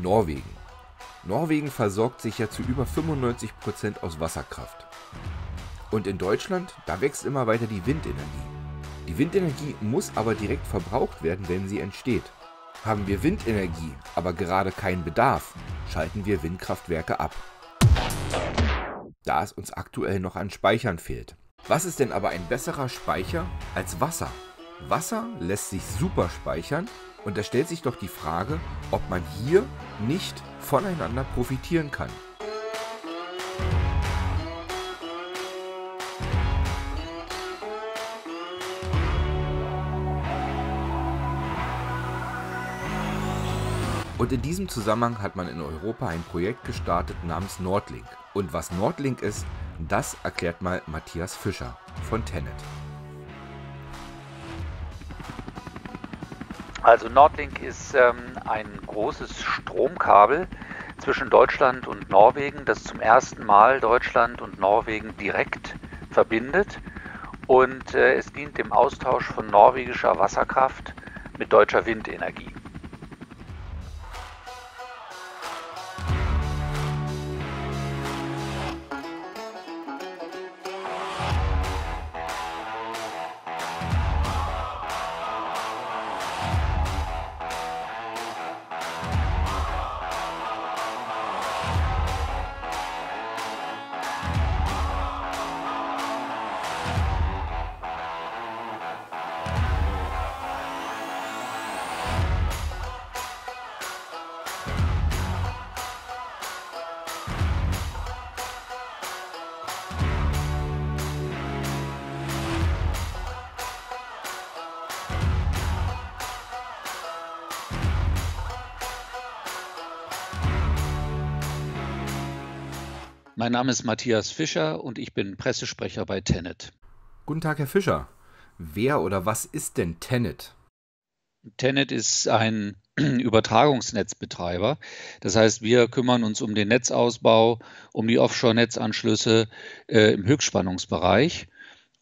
Norwegen. Norwegen versorgt sich ja zu über 95% Prozent aus Wasserkraft. Und in Deutschland, da wächst immer weiter die Windenergie. Die Windenergie muss aber direkt verbraucht werden, wenn sie entsteht. Haben wir Windenergie, aber gerade keinen Bedarf, schalten wir Windkraftwerke ab. Da es uns aktuell noch an Speichern fehlt. Was ist denn aber ein besserer Speicher als Wasser? Wasser lässt sich super speichern und da stellt sich doch die Frage, ob man hier nicht voneinander profitieren kann. Und in diesem Zusammenhang hat man in Europa ein Projekt gestartet namens Nordlink. Und was Nordlink ist, das erklärt mal Matthias Fischer von Tenet. Also Nordlink ist ähm, ein großes Stromkabel zwischen Deutschland und Norwegen, das zum ersten Mal Deutschland und Norwegen direkt verbindet. Und äh, es dient dem Austausch von norwegischer Wasserkraft mit deutscher Windenergie. Mein Name ist Matthias Fischer und ich bin Pressesprecher bei Tenet. Guten Tag, Herr Fischer. Wer oder was ist denn Tenet? Tenet ist ein Übertragungsnetzbetreiber. Das heißt, wir kümmern uns um den Netzausbau, um die Offshore-Netzanschlüsse äh, im Höchstspannungsbereich.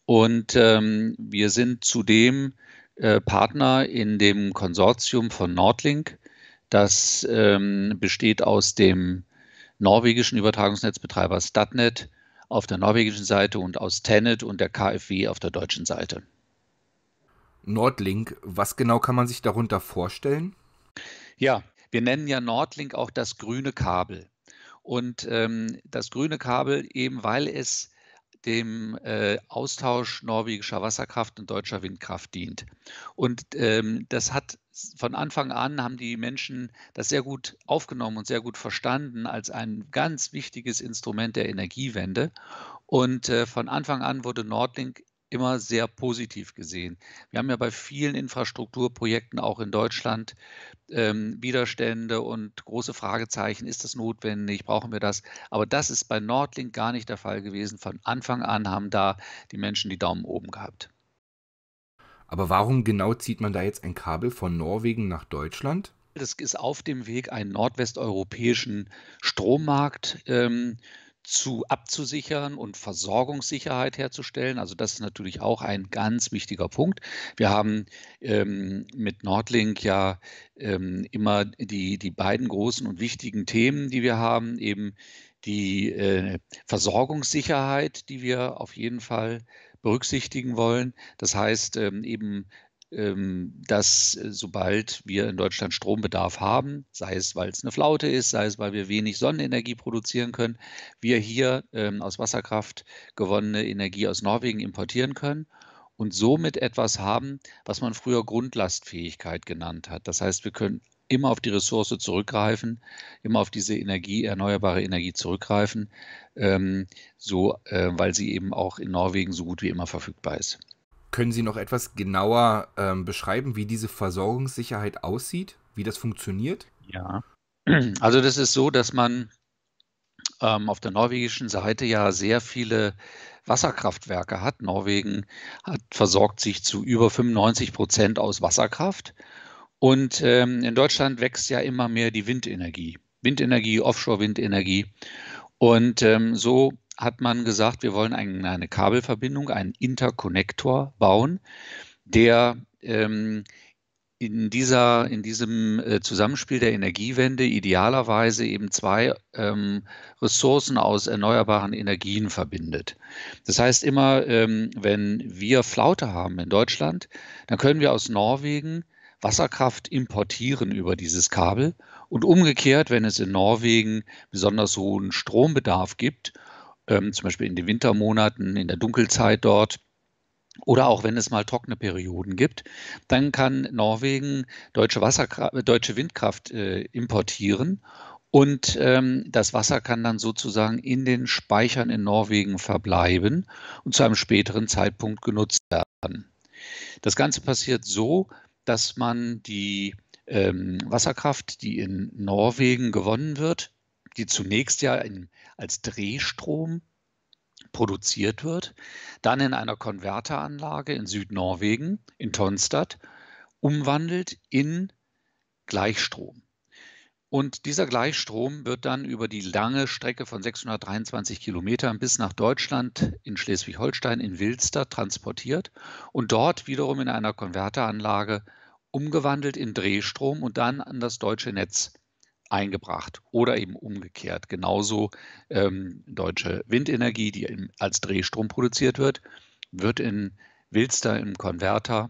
Und ähm, wir sind zudem äh, Partner in dem Konsortium von Nordlink. Das ähm, besteht aus dem norwegischen Übertragungsnetzbetreiber Statnet auf der norwegischen Seite und aus Tenet und der KfW auf der deutschen Seite. Nordlink, was genau kann man sich darunter vorstellen? Ja, wir nennen ja Nordlink auch das grüne Kabel. Und ähm, das grüne Kabel eben, weil es dem äh, Austausch norwegischer Wasserkraft und deutscher Windkraft dient. Und ähm, das hat von Anfang an haben die Menschen das sehr gut aufgenommen und sehr gut verstanden als ein ganz wichtiges Instrument der Energiewende. Und äh, von Anfang an wurde Nordlink immer sehr positiv gesehen. Wir haben ja bei vielen Infrastrukturprojekten auch in Deutschland ähm, Widerstände und große Fragezeichen, ist das notwendig, brauchen wir das? Aber das ist bei Nordlink gar nicht der Fall gewesen. Von Anfang an haben da die Menschen die Daumen oben gehabt. Aber warum genau zieht man da jetzt ein Kabel von Norwegen nach Deutschland? Das ist auf dem Weg, einen nordwesteuropäischen Strommarkt ähm, äh, zu abzusichern und Versorgungssicherheit herzustellen. Also das ist natürlich auch ein ganz wichtiger Punkt. Wir haben ähm, mit Nordlink ja ähm, immer die, die beiden großen und wichtigen Themen, die wir haben, eben die äh, Versorgungssicherheit, die wir auf jeden Fall berücksichtigen wollen. Das heißt ähm, eben ähm, dass äh, sobald wir in Deutschland Strombedarf haben, sei es, weil es eine Flaute ist, sei es, weil wir wenig Sonnenenergie produzieren können, wir hier ähm, aus Wasserkraft gewonnene Energie aus Norwegen importieren können und somit etwas haben, was man früher Grundlastfähigkeit genannt hat. Das heißt, wir können immer auf die Ressource zurückgreifen, immer auf diese Energie, erneuerbare Energie zurückgreifen, ähm, so, äh, weil sie eben auch in Norwegen so gut wie immer verfügbar ist. Können Sie noch etwas genauer ähm, beschreiben, wie diese Versorgungssicherheit aussieht, wie das funktioniert? Ja, also das ist so, dass man ähm, auf der norwegischen Seite ja sehr viele Wasserkraftwerke hat. Norwegen hat, versorgt sich zu über 95 Prozent aus Wasserkraft. Und ähm, in Deutschland wächst ja immer mehr die Windenergie. Windenergie, Offshore-Windenergie. Und ähm, so hat man gesagt, wir wollen eine, Kabelverbindung, einen Interconnector bauen, der ähm, in, dieser, in diesem äh, Zusammenspiel der Energiewende idealerweise eben zwei ähm, Ressourcen aus erneuerbaren Energien verbindet. Das heißt immer, ähm, wenn wir Flaute haben in Deutschland, dann können wir aus Norwegen Wasserkraft importieren über dieses Kabel und umgekehrt, wenn es in Norwegen besonders hohen Strombedarf gibt ähm, zum Beispiel in den Wintermonaten, in der Dunkelzeit dort oder auch wenn es mal trockene Perioden gibt, dann kann Norwegen deutsche, Wasserkraft, deutsche Windkraft äh, importieren und ähm, das Wasser kann dann sozusagen in den Speichern in Norwegen verbleiben und zu einem späteren Zeitpunkt genutzt werden. Das Ganze passiert so, dass man die ähm, Wasserkraft, die in Norwegen gewonnen wird, die zunächst ja in, als Drehstrom produziert wird, dann in einer Konverteranlage in Südnorwegen, in Tonstadt, umwandelt in Gleichstrom. Und dieser Gleichstrom wird dann über die lange Strecke von 623 Kilometern bis nach Deutschland in Schleswig-Holstein in Wilster transportiert und dort wiederum in einer Konverteranlage umgewandelt in Drehstrom und dann an das deutsche Netz eingebracht oder eben umgekehrt. Genauso ähm, deutsche Windenergie, die in, als Drehstrom produziert wird, wird in Wilster im Konverter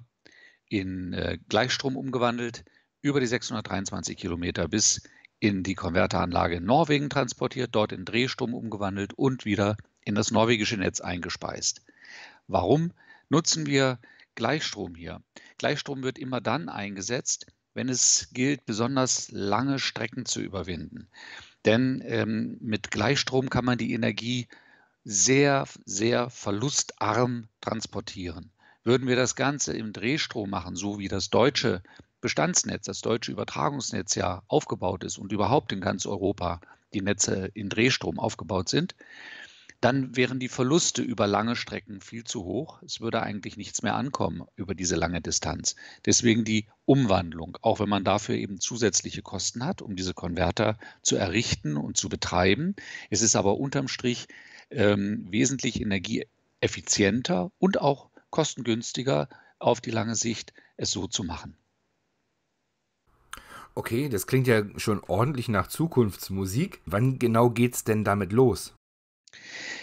in äh, Gleichstrom umgewandelt, über die 623 Kilometer bis in die Konverteranlage in Norwegen transportiert, dort in Drehstrom umgewandelt und wieder in das norwegische Netz eingespeist. Warum nutzen wir Gleichstrom hier? Gleichstrom wird immer dann eingesetzt, wenn es gilt, besonders lange Strecken zu überwinden. Denn ähm, mit Gleichstrom kann man die Energie sehr, sehr verlustarm transportieren. Würden wir das Ganze im Drehstrom machen, so wie das deutsche Bestandsnetz, das deutsche Übertragungsnetz ja aufgebaut ist und überhaupt in ganz Europa die Netze in Drehstrom aufgebaut sind, dann wären die Verluste über lange Strecken viel zu hoch. Es würde eigentlich nichts mehr ankommen über diese lange Distanz. Deswegen die Umwandlung, auch wenn man dafür eben zusätzliche Kosten hat, um diese Konverter zu errichten und zu betreiben. Es ist aber unterm Strich ähm, wesentlich energieeffizienter und auch kostengünstiger auf die lange Sicht, es so zu machen. Okay, das klingt ja schon ordentlich nach Zukunftsmusik. Wann genau geht es denn damit los?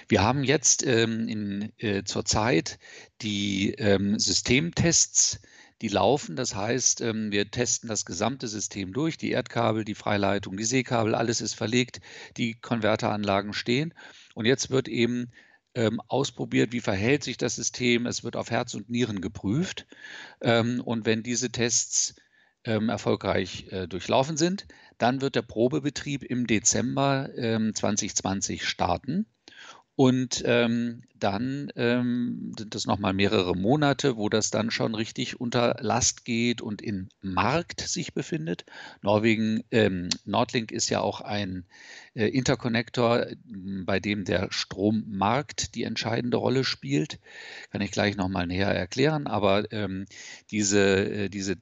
Wir haben jetzt ähm, in, äh, zurzeit die ähm, Systemtests, die laufen. Das heißt, ähm, wir testen das gesamte System durch. Die Erdkabel, die Freileitung, die Seekabel, alles ist verlegt. Die Konverteranlagen stehen. Und jetzt wird eben ähm, ausprobiert, wie verhält sich das System. Es wird auf Herz und Nieren geprüft. Ähm, und wenn diese Tests ähm, erfolgreich äh, durchlaufen sind, dann wird der Probebetrieb im Dezember äh, 2020 starten. Und ähm, dann ähm, sind das nochmal mehrere Monate, wo das dann schon richtig unter Last geht und im Markt sich befindet. Norwegen, ähm, Nordlink ist ja auch ein äh, Interconnector, bei dem der Strommarkt die entscheidende Rolle spielt. Kann ich gleich nochmal näher erklären, aber ähm, diese, äh, diese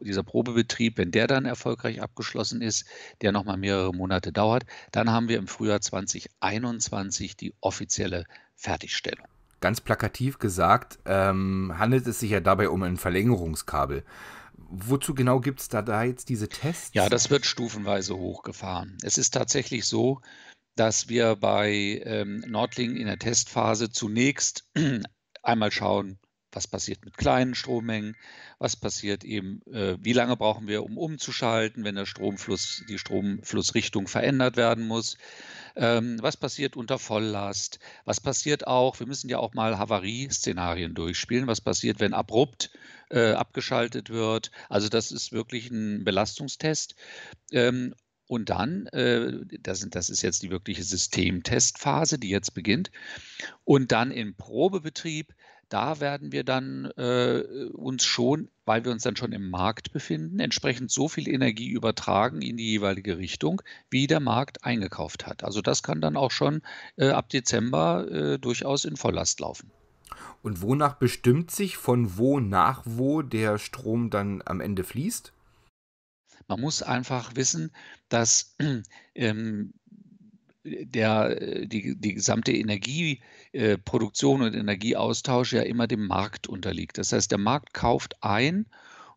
dieser Probebetrieb, wenn der dann erfolgreich abgeschlossen ist, der nochmal mehrere Monate dauert, dann haben wir im Frühjahr 2021 die offizielle Fertigstellung. Ganz plakativ gesagt, ähm, handelt es sich ja dabei um ein Verlängerungskabel. Wozu genau gibt es da, da jetzt diese Tests? Ja, das wird stufenweise hochgefahren. Es ist tatsächlich so, dass wir bei ähm, Nordlingen in der Testphase zunächst einmal schauen, was passiert mit kleinen Strommengen, was passiert eben, äh, wie lange brauchen wir, um umzuschalten, wenn der Stromfluss, die Stromflussrichtung verändert werden muss, ähm, was passiert unter Volllast, was passiert auch, wir müssen ja auch mal Havarieszenarien durchspielen, was passiert, wenn abrupt äh, abgeschaltet wird. Also das ist wirklich ein Belastungstest. Ähm, und dann, äh, das, ist jetzt die wirkliche Systemtestphase, die jetzt beginnt. Und dann im Probebetrieb da werden wir dann äh, uns schon, weil wir uns dann schon im Markt befinden, entsprechend so viel Energie übertragen in die jeweilige Richtung, wie der Markt eingekauft hat. Also das kann dann auch schon äh, ab Dezember äh, durchaus in Volllast laufen. Und wonach bestimmt sich, von wo nach wo der Strom dann am Ende fließt? Man muss einfach wissen, dass ähm, der, äh, die, die gesamte Energie, äh, äh, Produktion und Energieaustausch ja immer dem Markt unterliegt. Das heißt, der Markt kauft ein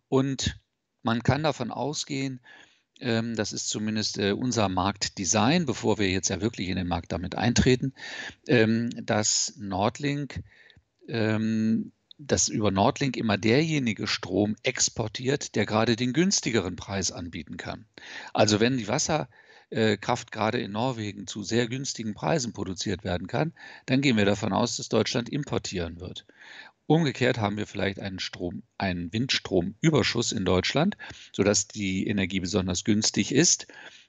und man kann davon ausgehen, ähm, das ist zumindest äh, unser Marktdesign, bevor wir jetzt ja wirklich in den Markt damit eintreten, ähm, dass Nordlink ähm, dass über Nordlink immer derjenige Strom exportiert, der gerade den günstigeren Preis anbieten kann. Also wenn die Wasser, äh, Kraft gerade in Norwegen zu sehr günstigen Preisen produziert werden kann, dann gehen wir davon aus, dass Deutschland importieren wird. Umgekehrt haben wir vielleicht einen, Strom, einen Windstromüberschuss in Deutschland, sodass die Energie besonders günstig ist.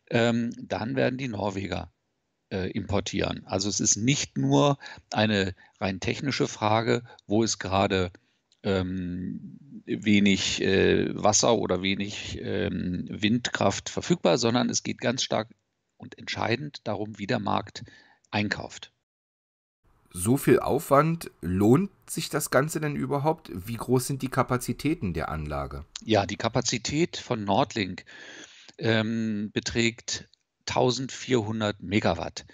Ähm, dann werden die Norweger äh, importieren. Also es ist nicht nur eine rein technische Frage, wo es gerade äh, ähm, wenig äh, Wasser oder wenig ähm, Windkraft verfügbar, sondern es geht ganz stark und entscheidend darum, wie der Markt einkauft. So viel Aufwand, lohnt sich das Ganze denn überhaupt? Wie groß sind die Kapazitäten der Anlage? Ja, die Kapazität von Nordlink ähm, beträgt 1400 Megawatt.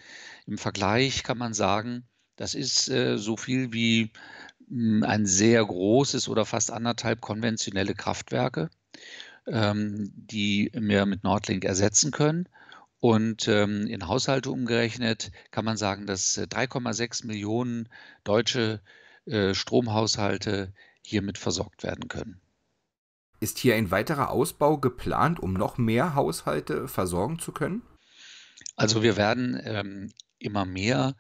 Im Vergleich kann man sagen, das ist äh, so viel wie ein sehr großes oder fast anderthalb konventionelle Kraftwerke, ähm, die wir mit Nordlink ersetzen können. Und ähm, in Haushalte umgerechnet kann man sagen, dass 3,6 äh, Millionen deutsche äh, Stromhaushalte hiermit versorgt werden können. Ist hier ein weiterer Ausbau geplant, um noch mehr Haushalte versorgen zu können? Also wir werden ähm, immer mehr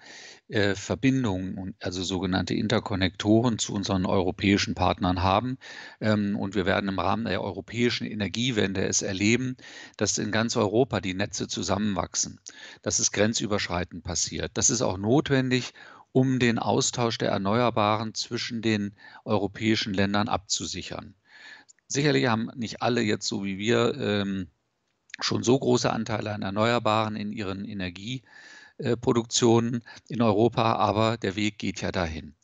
äh, Verbindungen und also sogenannte Interkonnektoren zu unseren europäischen Partnern haben. Ähm, und wir werden im Rahmen der europäischen Energiewende es erleben, dass in ganz Europa die Netze zusammenwachsen. dass es grenzüberschreitend passiert. Das ist auch notwendig, um den Austausch der Erneuerbaren zwischen den europäischen Ländern abzusichern. Sicherlich haben nicht alle jetzt so wie wir ähm, schon so große Anteile an Erneuerbaren in ihren Energie, äh, Produktionen in Europa, aber der Weg geht ja dahin.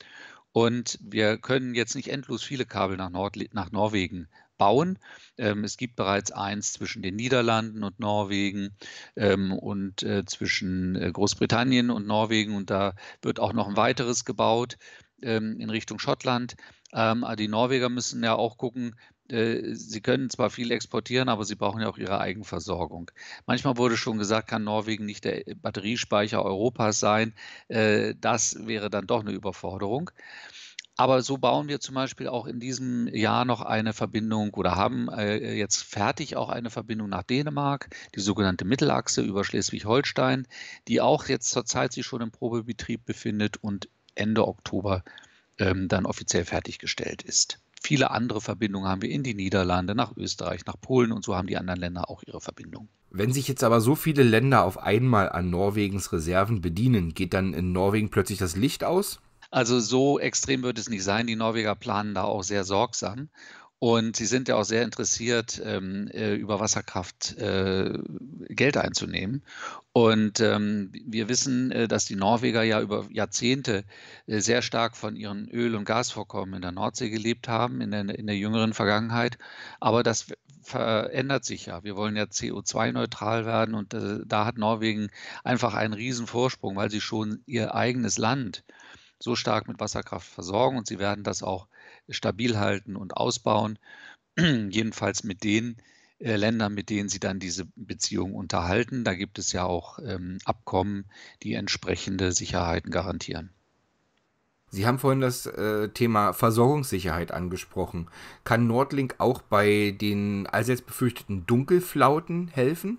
Und wir können jetzt nicht endlos viele Kabel nach, Nord nach Norwegen bauen. Ähm, es gibt bereits eins zwischen den Niederlanden und Norwegen ähm, und äh, zwischen äh, Großbritannien und Norwegen. Und da wird auch noch ein weiteres gebaut ähm, in Richtung Schottland. die Norweger müssen ja auch gucken, äh, sie können zwar viel exportieren, aber sie brauchen ja auch ihre Eigenversorgung. Manchmal wurde schon gesagt, kann Norwegen nicht der Batteriespeicher Europas sein. Äh, das wäre dann doch eine Überforderung. Aber so bauen wir zum Beispiel auch in diesem Jahr noch eine Verbindung oder haben äh, jetzt fertig auch eine Verbindung nach Dänemark, die sogenannte Mittelachse über Schleswig-Holstein, die auch jetzt zurzeit sich schon im Probebetrieb befindet und Ende Oktober ähm, dann offiziell fertiggestellt ist. Viele andere Verbindungen haben wir in die Niederlande, nach Österreich, nach Polen und so haben die anderen Länder auch ihre Verbindungen. Wenn sich jetzt aber so viele Länder auf einmal an Norwegens Reserven bedienen, geht dann in Norwegen plötzlich das Licht aus? Also so extrem wird es nicht sein. Die Norweger planen da auch sehr sorgsam. Und sie sind ja auch sehr interessiert, ähm, äh, über Wasserkraft äh, Geld einzunehmen. Und ähm, wir wissen, äh, dass die Norweger ja über Jahrzehnte äh, sehr stark von ihren Öl- und Gasvorkommen in der Nordsee gelebt haben, in der, in der jüngeren Vergangenheit. Aber das verändert sich ja. Wir wollen ja CO2-neutral werden und äh, da hat Norwegen einfach einen riesen Vorsprung, weil sie schon ihr eigenes Land äh, so stark mit Wasserkraft versorgen und sie werden das auch stabil halten und ausbauen, jedenfalls mit den äh, Ländern, mit denen sie dann diese Beziehungen unterhalten. Da gibt es ja auch ähm, Abkommen, die entsprechende Sicherheiten garantieren. Sie haben vorhin das äh, Thema Versorgungssicherheit angesprochen. Kann Nordlink auch bei den allseits befürchteten Dunkelflauten helfen?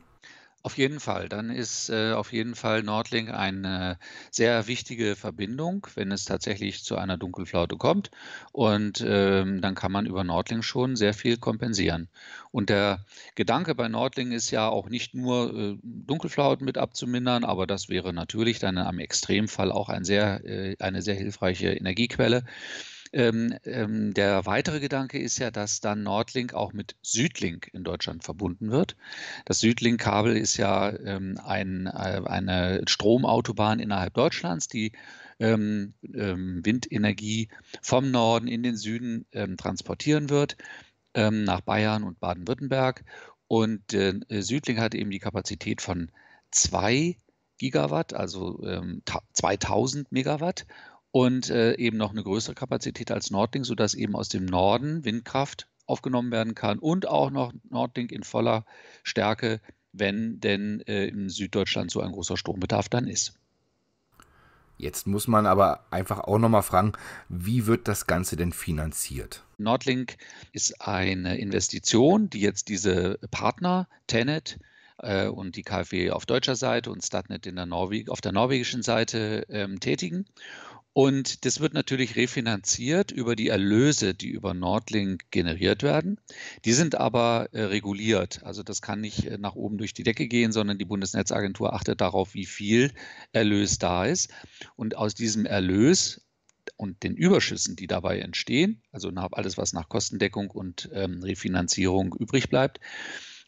Auf jeden Fall. Dann ist äh, auf jeden Fall Nordlink eine sehr wichtige Verbindung, wenn es tatsächlich zu einer Dunkelflaute kommt. Und ähm, dann kann man über Nordlink schon sehr viel kompensieren. Und der Gedanke bei Nordlink ist ja auch nicht nur äh, Dunkelflauten mit abzumindern, aber das wäre natürlich dann am Extremfall auch ein sehr, äh, eine sehr hilfreiche Energiequelle. Ähm, ähm, der weitere Gedanke ist ja, dass dann Nordlink auch mit Südlink in Deutschland verbunden wird. Das Südlink-Kabel ist ja ähm, ein, äh, eine Stromautobahn innerhalb Deutschlands, die ähm, ähm, Windenergie vom Norden in den Süden ähm, transportieren wird, nach Bayern und Baden-Württemberg. Und äh, Südlink hat eben die Kapazität von 2 Gigawatt, also ähm, 2000 Megawatt und äh, eben noch eine größere Kapazität als Nordlink, sodass eben aus dem Norden Windkraft aufgenommen werden kann und auch noch Nordlink in voller Stärke, wenn denn äh, in Süddeutschland so ein großer Strombedarf dann ist. Jetzt muss man aber einfach auch nochmal fragen, wie wird das Ganze denn finanziert? Nordlink ist eine Investition, die jetzt diese Partner, Tenet, äh, und die KfW auf deutscher Seite und Statnet in der Norweg auf der norwegischen Seite ähm, tätigen. Und das wird natürlich refinanziert über die Erlöse, die über Nordlink generiert werden. Die sind aber äh, reguliert. Also das kann nicht äh, nach oben durch die Decke gehen, sondern die Bundesnetzagentur achtet darauf, wie viel Erlös da ist. Und aus diesem Erlös und den Überschüssen, die dabei entstehen, also alles, was nach Kostendeckung und ähm, Refinanzierung übrig bleibt,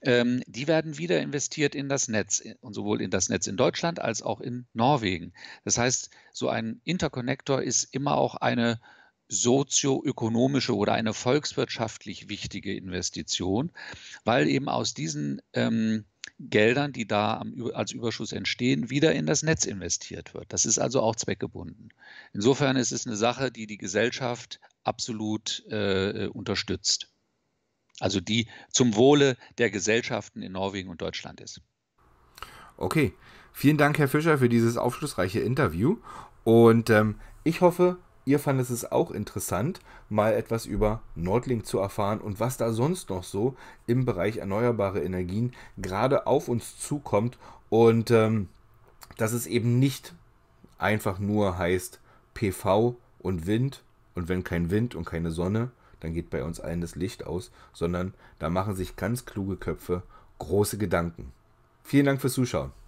ähm, die werden wieder investiert in das Netz und sowohl in das Netz in Deutschland als auch in Norwegen. Das heißt, so ein Interconnector ist immer auch eine sozioökonomische oder eine volkswirtschaftlich wichtige Investition, weil eben aus diesen ähm, Geldern, die da am, als Überschuss entstehen, wieder in das Netz investiert wird. Das ist also auch zweckgebunden. Insofern ist es eine Sache, die die Gesellschaft absolut äh, äh unterstützt also die zum Wohle der Gesellschaften in Norwegen und Deutschland ist. Okay, vielen Dank, Herr Fischer, für dieses aufschlussreiche Interview. Und ähm, ich hoffe, ihr fandet es auch interessant, mal etwas über Nordlink zu erfahren und was da sonst noch so im Bereich erneuerbare Energien gerade auf uns zukommt und ähm, dass es eben nicht einfach nur heißt PV und Wind und wenn kein Wind und keine Sonne, dann geht bei uns allen das Licht aus, sondern da machen sich ganz kluge Köpfe große Gedanken. Vielen Dank fürs Zuschauen.